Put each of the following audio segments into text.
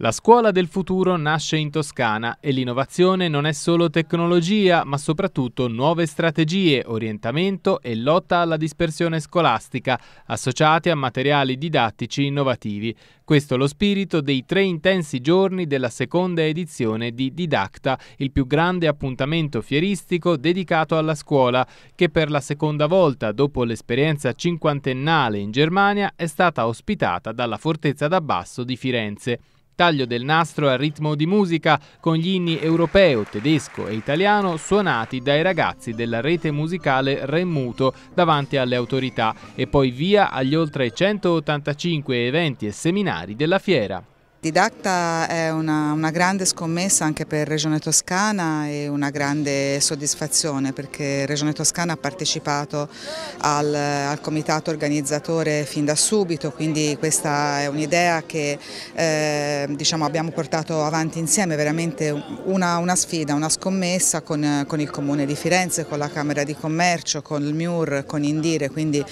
La scuola del futuro nasce in Toscana e l'innovazione non è solo tecnologia, ma soprattutto nuove strategie, orientamento e lotta alla dispersione scolastica, associate a materiali didattici innovativi. Questo è lo spirito dei tre intensi giorni della seconda edizione di Didacta, il più grande appuntamento fieristico dedicato alla scuola, che per la seconda volta dopo l'esperienza cinquantennale in Germania è stata ospitata dalla Fortezza d'Abbasso di Firenze. Taglio del nastro a ritmo di musica con gli inni europeo, tedesco e italiano suonati dai ragazzi della rete musicale Remuto davanti alle autorità e poi via agli oltre 185 eventi e seminari della fiera. Didacta è una, una, grande scommessa anche per Regione Toscana e una grande soddisfazione perché Regione Toscana ha partecipato al, al comitato organizzatore fin da subito, quindi questa è un'idea che eh, diciamo abbiamo portato avanti insieme, veramente una, una sfida, una scommessa con, con, il Comune di Firenze, con la Camera di Commercio, con il MIUR, con Indire, quindi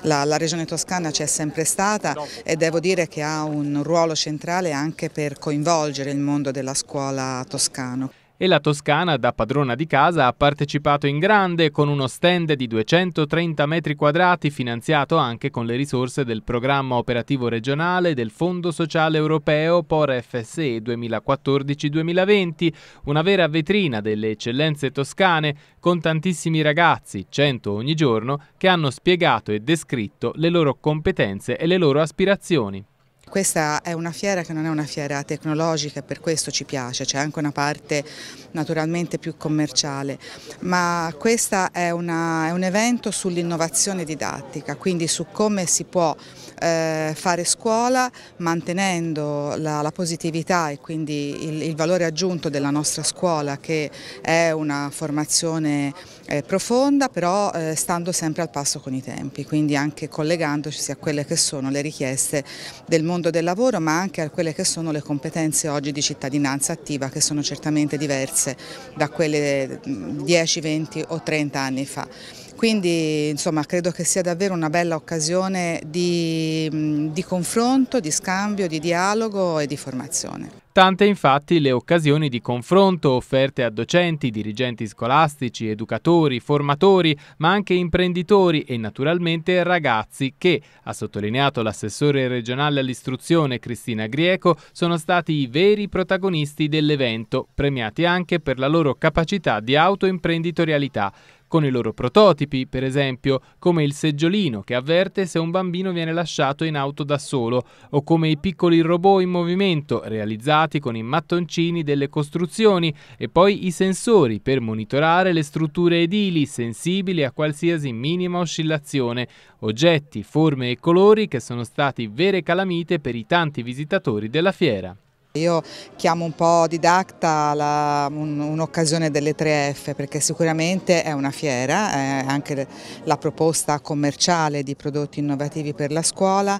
la, la Regione Toscana c'è sempre stata e devo dire che ha un ruolo centrale anche per coinvolgere il mondo della scuola toscano e la Toscana, da padrona di casa, ha partecipato in grande con uno stand di 230 metri quadrati finanziato anche con le risorse del programma operativo regionale del Fondo Sociale Europeo POR FSE 2014-2020, una vera vetrina delle eccellenze toscane con tantissimi ragazzi, 100 ogni giorno, che hanno spiegato e descritto le loro competenze e le loro aspirazioni. Questa è una fiera che non è una fiera tecnologica e per questo ci piace, c'è anche una parte naturalmente più commerciale, ma questo è, è, un evento sull'innovazione didattica, quindi su come si può eh, fare scuola mantenendo la, la positività e quindi il, il, valore aggiunto della nostra scuola che è una formazione eh, profonda però eh, stando sempre al passo con i tempi, quindi anche collegandoci a quelle che sono le richieste del mondo mondo del lavoro ma anche a quelle che sono le competenze oggi di cittadinanza attiva che sono certamente diverse da quelle 10, 20 o 30 anni fa. Quindi insomma, credo che sia davvero una bella occasione di, di confronto, di scambio, di dialogo e di formazione. Tante infatti le occasioni di confronto offerte a docenti, dirigenti scolastici, educatori, formatori, ma anche imprenditori e naturalmente ragazzi che, ha sottolineato l'assessore regionale all'istruzione Cristina Grieco, sono stati i veri protagonisti dell'evento, premiati anche per la loro capacità di autoimprenditorialità con i loro prototipi, per esempio, come il seggiolino che avverte se un bambino viene lasciato in auto da solo, o come i piccoli robot in movimento realizzati con i mattoncini delle costruzioni e poi i sensori per monitorare le strutture edili sensibili a qualsiasi minima oscillazione, oggetti, forme e colori che sono stati vere calamite per i tanti visitatori della fiera. Io chiamo un po' didacta un'occasione un delle 3F perché sicuramente è una fiera, è anche la proposta commerciale di prodotti innovativi per la scuola,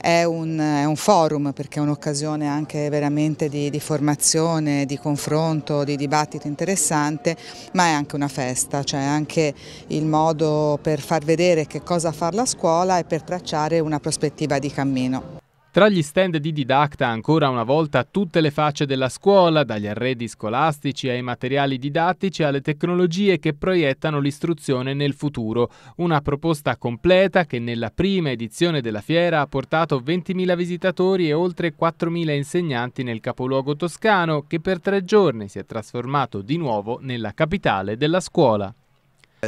è un, è un forum perché è un'occasione anche veramente di, di, formazione, di confronto, di dibattito interessante, ma è anche una festa, cioè anche il modo per far vedere che cosa fa la scuola e per tracciare una prospettiva di cammino. Tra gli stand di Didacta ancora una volta tutte le facce della scuola, dagli arredi scolastici ai materiali didattici alle tecnologie che proiettano l'istruzione nel futuro. Una proposta completa che nella prima edizione della fiera ha portato 20.000 visitatori e oltre 4.000 insegnanti nel capoluogo toscano che per tre giorni si è trasformato di nuovo nella capitale della scuola.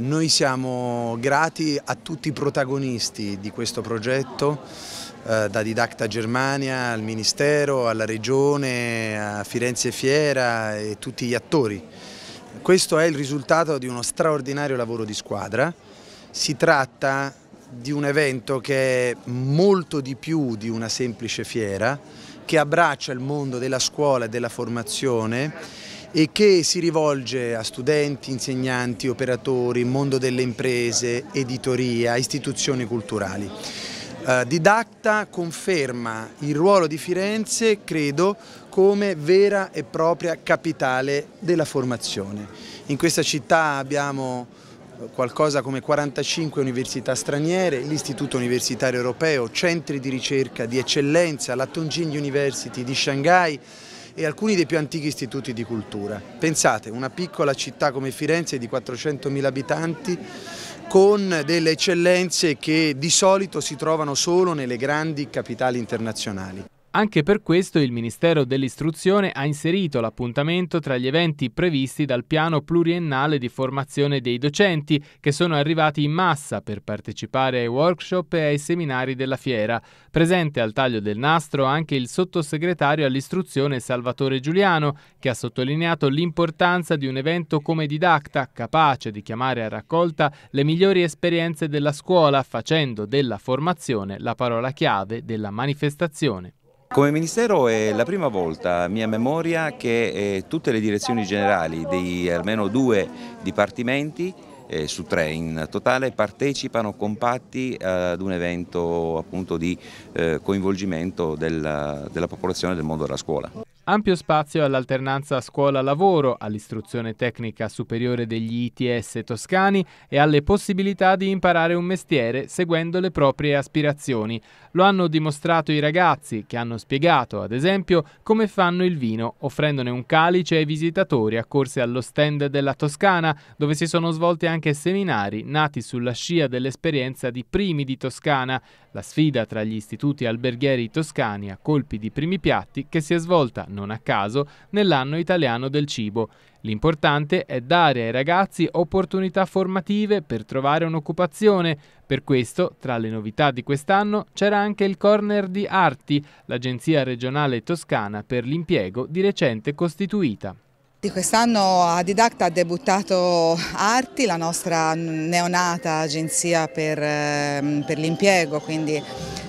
Noi siamo grati a tutti i protagonisti di questo progetto, eh, da Didacta Germania al Ministero, alla Regione, a Firenze Fiera e tutti gli attori. Questo è il risultato di uno straordinario lavoro di squadra. Si tratta di un evento che è molto di più di una semplice fiera, che abbraccia il mondo della scuola e della formazione e che si rivolge a studenti, insegnanti, operatori, mondo delle imprese, editoria, istituzioni culturali. Eh, Didacta conferma il ruolo di Firenze, credo, come vera e propria capitale della formazione. In questa città abbiamo eh, qualcosa come 45 università straniere, l'Istituto Universitario Europeo, centri di ricerca di eccellenza, la Tongjing University di Shanghai, e alcuni dei più antichi istituti di cultura. Pensate, una piccola città come Firenze di 400.000 abitanti con delle eccellenze che di solito si trovano solo nelle grandi capitali internazionali. Anche per questo il Ministero dell'Istruzione ha inserito l'appuntamento tra gli eventi previsti dal piano pluriennale di formazione dei docenti, che sono arrivati in massa per partecipare ai workshop e ai seminari della fiera. Presente al taglio del nastro anche il sottosegretario all'istruzione Salvatore Giuliano, che ha sottolineato l'importanza di un evento come Didacta, capace di chiamare a raccolta le migliori esperienze della scuola, facendo della formazione la parola chiave della manifestazione. Come Ministero è la prima volta, a mia memoria, che eh, tutte le direzioni generali di almeno due dipartimenti eh, su tre in totale partecipano compatti ad un evento appunto di eh, coinvolgimento della, della popolazione del mondo della scuola. Ampio spazio all'alternanza scuola-lavoro, all'istruzione tecnica superiore degli ITS toscani e alle possibilità di imparare un mestiere seguendo le proprie aspirazioni. Lo hanno dimostrato i ragazzi che hanno spiegato, ad esempio, come fanno il vino, offrendone un calice ai visitatori accorsi allo stand della Toscana, dove si sono svolti anche seminari nati sulla scia dell'esperienza di Primi di Toscana, la sfida tra gli istituti alberghieri toscani a colpi di primi piatti che si è svolta, non a caso, nell'anno italiano del cibo. L'importante è dare ai ragazzi opportunità formative per trovare un'occupazione. Per questo, tra le novità di quest'anno, c'era anche il corner di Arti, l'agenzia regionale toscana per l'impiego di recente costituita. Quest'anno a Didacta ha debuttato Arti, la nostra neonata agenzia per, ehm, per l'impiego, quindi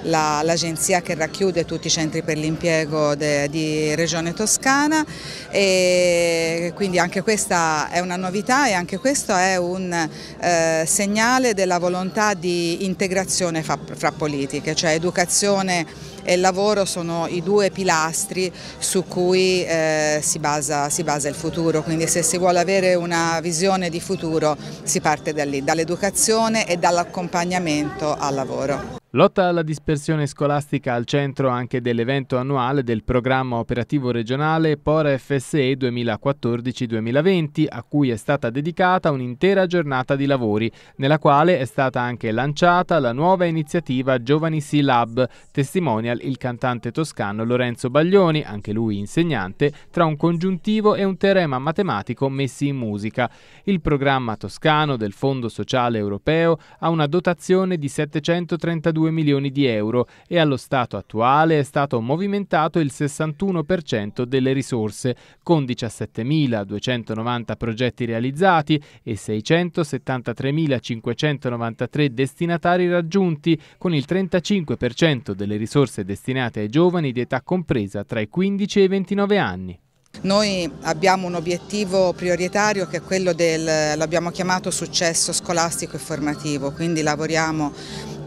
l'agenzia la, che racchiude tutti i centri per l'impiego di Regione Toscana e quindi anche questa è una novità e anche questo è un eh, segnale della volontà di integrazione fra, fra politiche, cioè educazione e lavoro sono i due pilastri su cui eh, si, basa, si, basa, il futuro, quindi se si vuole avere una visione di futuro si parte da lì, dall'educazione e dall'accompagnamento al lavoro. Lotta alla dispersione scolastica al centro anche dell'evento annuale del programma operativo regionale Pora FSE 2014-2020 a cui è stata dedicata un'intera giornata di lavori nella quale è stata anche lanciata la nuova iniziativa Giovani Sea Lab, testimonial il cantante toscano Lorenzo Baglioni, anche lui insegnante, tra un congiuntivo e un teorema matematico messi in musica. Il programma toscano del Fondo Sociale Europeo ha una dotazione di 732 2 milioni di euro e allo stato attuale è stato movimentato il 61% delle risorse, con 17.290 progetti realizzati e 673.593 destinatari raggiunti, con il 35% delle risorse destinate ai giovani di età compresa tra i 15 e i 29 anni. Noi abbiamo un obiettivo prioritario che è quello del, l'abbiamo chiamato successo scolastico e formativo, quindi lavoriamo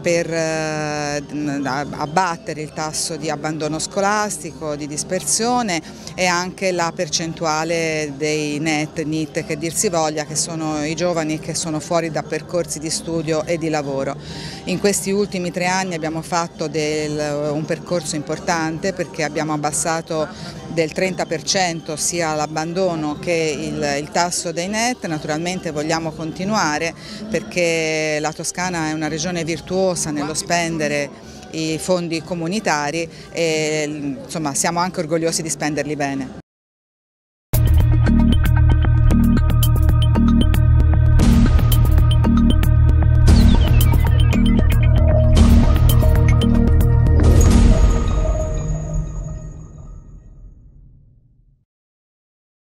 per eh, abbattere il tasso di abbandono scolastico, di dispersione e anche la percentuale dei net, NIT che dir si voglia, che sono i giovani che sono fuori da percorsi di studio e di lavoro. In questi ultimi tre anni abbiamo fatto del, un percorso importante perché abbiamo abbassato del 30% sia l'abbandono che il, il, tasso dei net, naturalmente vogliamo continuare perché la Toscana è una regione virtuosa nello spendere i fondi comunitari e insomma, siamo anche orgogliosi di spenderli bene.